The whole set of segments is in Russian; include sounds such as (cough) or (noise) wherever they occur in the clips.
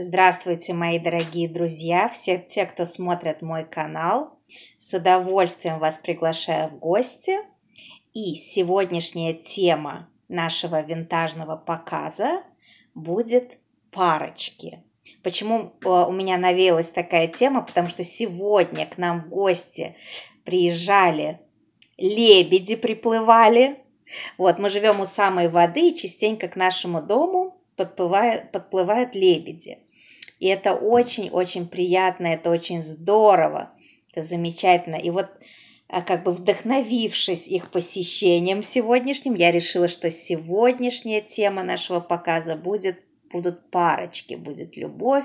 Здравствуйте, мои дорогие друзья, все те, кто смотрит мой канал. С удовольствием вас приглашаю в гости. И сегодняшняя тема нашего винтажного показа будет парочки. Почему э, у меня навеялась такая тема? Потому что сегодня к нам в гости приезжали лебеди, приплывали. Вот, мы живем у самой воды, и частенько к нашему дому подплывает, подплывают лебеди. И это очень-очень приятно, это очень здорово, это замечательно. И вот а, как бы вдохновившись их посещением сегодняшним, я решила, что сегодняшняя тема нашего показа будет, будут парочки, будет любовь.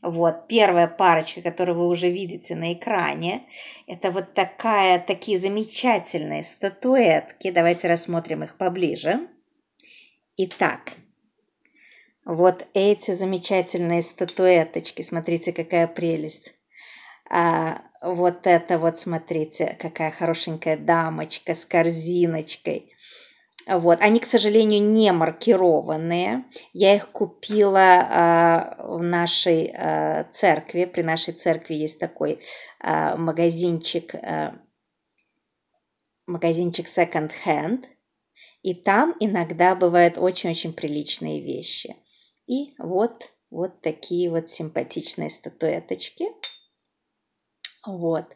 Вот, первая парочка, которую вы уже видите на экране, это вот такая, такие замечательные статуэтки. Давайте рассмотрим их поближе. Итак, вот эти замечательные статуэточки, смотрите, какая прелесть. А вот это вот, смотрите, какая хорошенькая дамочка с корзиночкой. Вот. Они, к сожалению, не маркированные. Я их купила а, в нашей а, церкви. При нашей церкви есть такой а, магазинчик, а, магазинчик second hand. И там иногда бывают очень-очень приличные вещи. И вот, вот такие вот симпатичные статуэточки. Вот,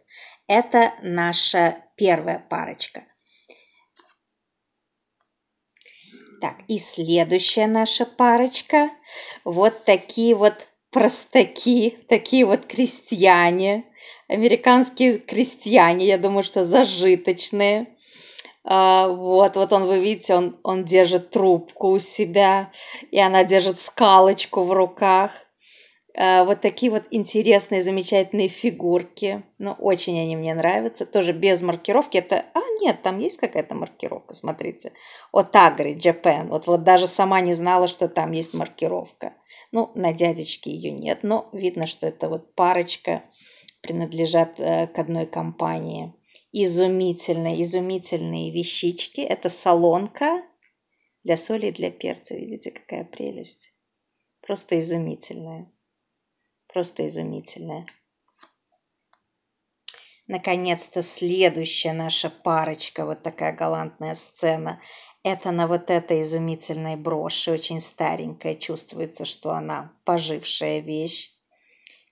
это наша первая парочка. Так, и следующая наша парочка. Вот такие вот простаки, такие вот крестьяне, американские крестьяне, я думаю, что зажиточные. А, вот, вот он, вы видите, он, он держит трубку у себя, и она держит скалочку в руках. А, вот такие вот интересные, замечательные фигурки. Ну, очень они мне нравятся. Тоже без маркировки. Это... А, нет, там есть какая-то маркировка, смотрите. Отагри, Japan. Вот, вот даже сама не знала, что там есть маркировка. Ну, на дядечке ее нет, но видно, что это вот парочка принадлежат э, к одной компании изумительные, изумительные вещички. Это солонка для соли и для перца. Видите, какая прелесть. Просто изумительная. Просто изумительная. Наконец-то следующая наша парочка, вот такая галантная сцена. Это на вот этой изумительной броши, очень старенькая, чувствуется, что она пожившая вещь.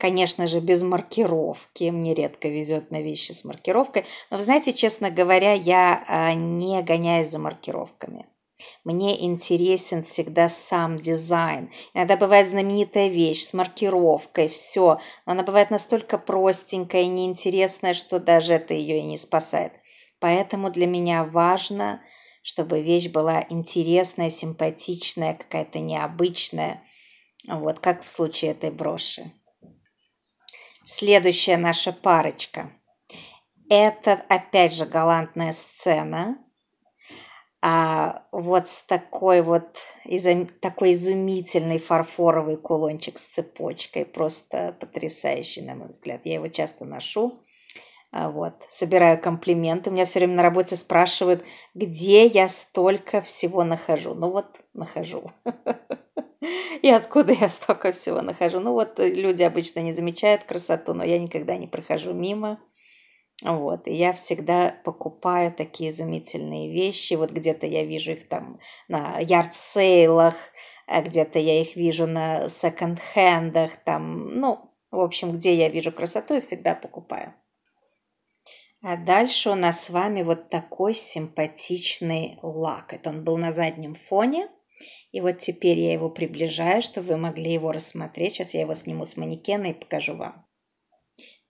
Конечно же, без маркировки. Мне редко везет на вещи с маркировкой. Но, вы знаете, честно говоря, я а, не гоняюсь за маркировками. Мне интересен всегда сам дизайн. Иногда бывает знаменитая вещь с маркировкой, все. Но она бывает настолько простенькая и неинтересная, что даже это ее и не спасает. Поэтому для меня важно, чтобы вещь была интересная, симпатичная, какая-то необычная. Вот как в случае этой броши. Следующая наша парочка. Это опять же галантная сцена. А вот с такой вот изум, такой изумительный фарфоровый кулончик с цепочкой, просто потрясающий, на мой взгляд. Я его часто ношу. А, вот, собираю комплименты. У Меня все время на работе спрашивают, где я столько всего нахожу. Ну вот, нахожу. (laughs) и откуда я столько всего нахожу. Ну вот э, люди обычно не замечают красоту, но я никогда не прохожу мимо. Вот, и я всегда покупаю такие изумительные вещи. Вот где-то я вижу их там на ярдсейлах, а где-то я их вижу на секонд-хендах, там, ну, в общем, где я вижу красоту, я всегда покупаю. А дальше у нас с вами вот такой симпатичный лак. Это он был на заднем фоне – и вот теперь я его приближаю, чтобы вы могли его рассмотреть. Сейчас я его сниму с манекена и покажу вам.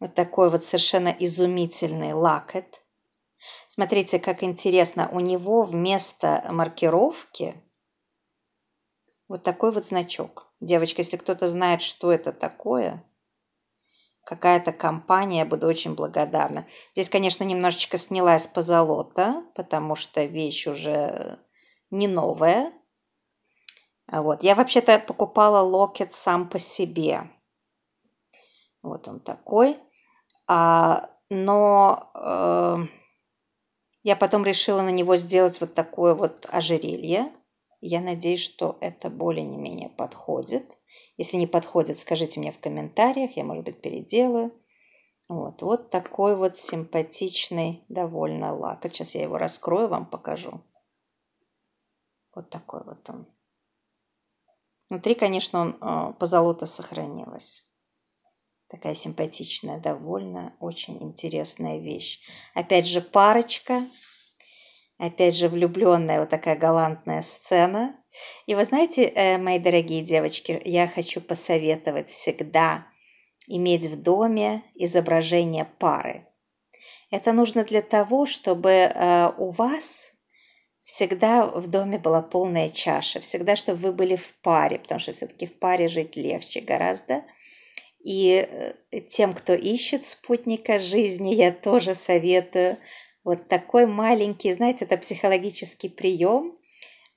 Вот такой вот совершенно изумительный лакет. Смотрите, как интересно, у него вместо маркировки вот такой вот значок. Девочка, если кто-то знает, что это такое, какая-то компания, буду очень благодарна. Здесь, конечно, немножечко снялась позолота, потому что вещь уже не новая, а вот. Я вообще-то покупала локет сам по себе. Вот он такой. А, но э, я потом решила на него сделать вот такое вот ожерелье. Я надеюсь, что это более-менее подходит. Если не подходит, скажите мне в комментариях, я, может быть, переделаю. Вот, вот такой вот симпатичный довольно лак. Сейчас я его раскрою, вам покажу. Вот такой вот он. Внутри, конечно, он, а, позолота сохранилась. Такая симпатичная, довольно, очень интересная вещь. Опять же парочка, опять же влюбленная вот такая галантная сцена. И вы знаете, э, мои дорогие девочки, я хочу посоветовать всегда иметь в доме изображение пары. Это нужно для того, чтобы э, у вас Всегда в доме была полная чаша, всегда, чтобы вы были в паре, потому что все-таки в паре жить легче гораздо. И э, тем, кто ищет спутника жизни, я тоже советую вот такой маленький, знаете, это психологический прием,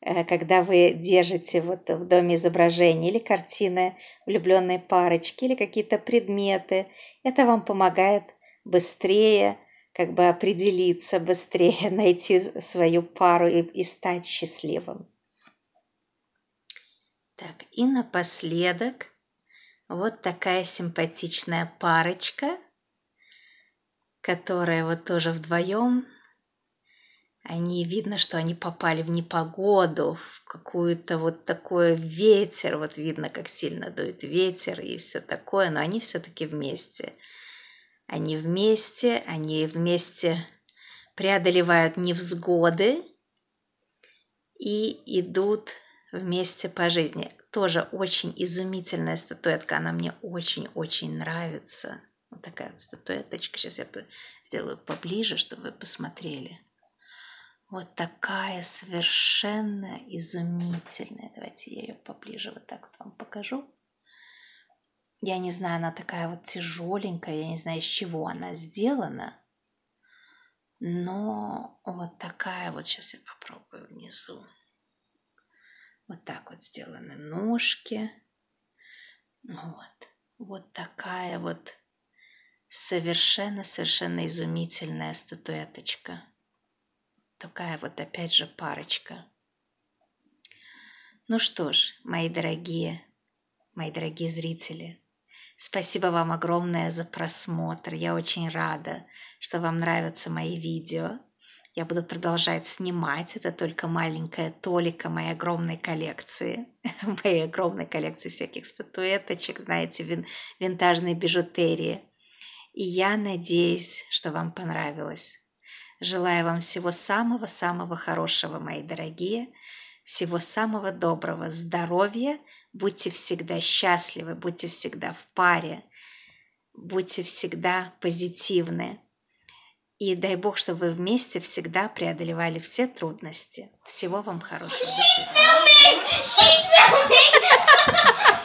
э, когда вы держите вот в доме изображение или картины, влюбленной парочки или какие-то предметы. Это вам помогает быстрее как бы определиться быстрее, (laughs) найти свою пару и, и стать счастливым. Так, и напоследок вот такая симпатичная парочка, которая вот тоже вдвоем. Они видно, что они попали в непогоду, в какую-то вот такой ветер. Вот видно, как сильно дует ветер и все такое, но они все-таки вместе. Они вместе, они вместе преодолевают невзгоды и идут вместе по жизни. Тоже очень изумительная статуэтка, она мне очень-очень нравится. Вот такая вот статуэточка. Сейчас я сделаю поближе, чтобы вы посмотрели. Вот такая совершенно изумительная. Давайте я ее поближе вот так вот вам покажу. Я не знаю, она такая вот тяжеленькая, я не знаю, из чего она сделана. Но вот такая вот, сейчас я попробую внизу. Вот так вот сделаны ножки. Вот. Вот такая вот совершенно-совершенно изумительная статуэточка. Такая вот опять же парочка. Ну что ж, мои дорогие, мои дорогие зрители, Спасибо вам огромное за просмотр. Я очень рада, что вам нравятся мои видео. Я буду продолжать снимать. Это только маленькая толика моей огромной коллекции. (laughs) моей огромной коллекции всяких статуэточек, знаете, вин винтажной бижутерии. И я надеюсь, что вам понравилось. Желаю вам всего самого-самого хорошего, мои дорогие. Всего самого доброго, здоровья, Будьте всегда счастливы, будьте всегда в паре, будьте всегда позитивны. И дай Бог, чтобы вы вместе всегда преодолевали все трудности. Всего вам хорошего. (laughs)